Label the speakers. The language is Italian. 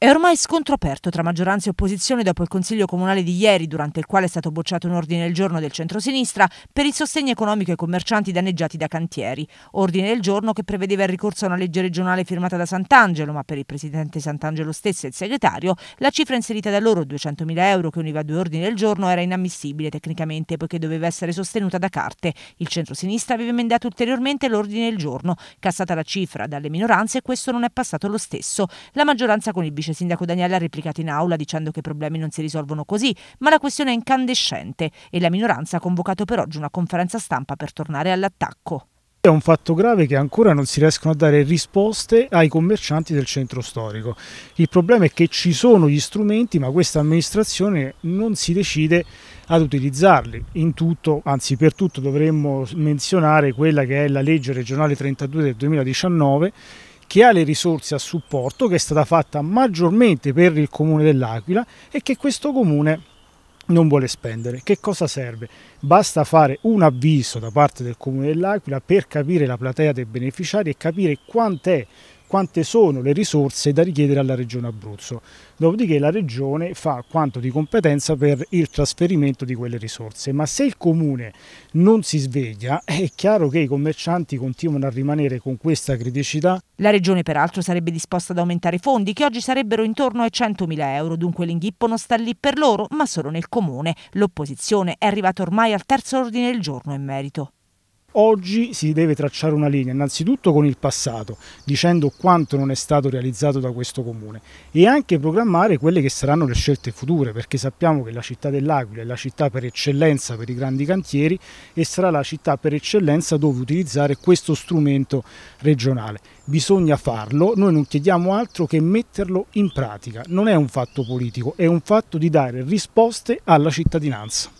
Speaker 1: È ormai scontro aperto tra maggioranza e opposizione dopo il Consiglio Comunale di ieri, durante il quale è stato bocciato un ordine del giorno del centrosinistra per il sostegno economico ai commercianti danneggiati da cantieri. Ordine del giorno che prevedeva il ricorso a una legge regionale firmata da Sant'Angelo, ma per il presidente Sant'Angelo stesso e il segretario, la cifra inserita da loro, 200.000 euro, che univa due ordini del giorno, era inammissibile tecnicamente poiché doveva essere sostenuta da carte. Il centrosinistra aveva emendato ulteriormente l'ordine del giorno, cassata la cifra dalle minoranze e questo non è passato lo stesso. La maggioranza con il bicicletta vice sindaco Daniele ha replicato in aula dicendo che i problemi non si risolvono così, ma la questione è incandescente e la minoranza ha convocato per oggi una conferenza stampa per tornare all'attacco.
Speaker 2: È un fatto grave che ancora non si riescono a dare risposte ai commercianti del centro storico. Il problema è che ci sono gli strumenti, ma questa amministrazione non si decide ad utilizzarli. In tutto, anzi per tutto, dovremmo menzionare quella che è la legge regionale 32 del 2019 che ha le risorse a supporto, che è stata fatta maggiormente per il comune dell'Aquila e che questo comune non vuole spendere. Che cosa serve? Basta fare un avviso da parte del comune dell'Aquila per capire la platea dei beneficiari e capire quant'è quante sono le risorse da richiedere alla Regione Abruzzo. Dopodiché la Regione fa quanto di competenza per il trasferimento di quelle risorse, ma se il Comune non si sveglia è chiaro che i commercianti continuano a rimanere con questa criticità.
Speaker 1: La Regione peraltro sarebbe disposta ad aumentare i fondi che oggi sarebbero intorno ai 100.000 euro, dunque l'inghippo non sta lì per loro ma solo nel Comune. L'opposizione è arrivata ormai al terzo ordine del giorno in merito.
Speaker 2: Oggi si deve tracciare una linea innanzitutto con il passato, dicendo quanto non è stato realizzato da questo comune e anche programmare quelle che saranno le scelte future, perché sappiamo che la città dell'Aquila è la città per eccellenza per i grandi cantieri e sarà la città per eccellenza dove utilizzare questo strumento regionale. Bisogna farlo, noi non chiediamo altro che metterlo in pratica, non è un fatto politico, è un fatto di dare risposte alla cittadinanza.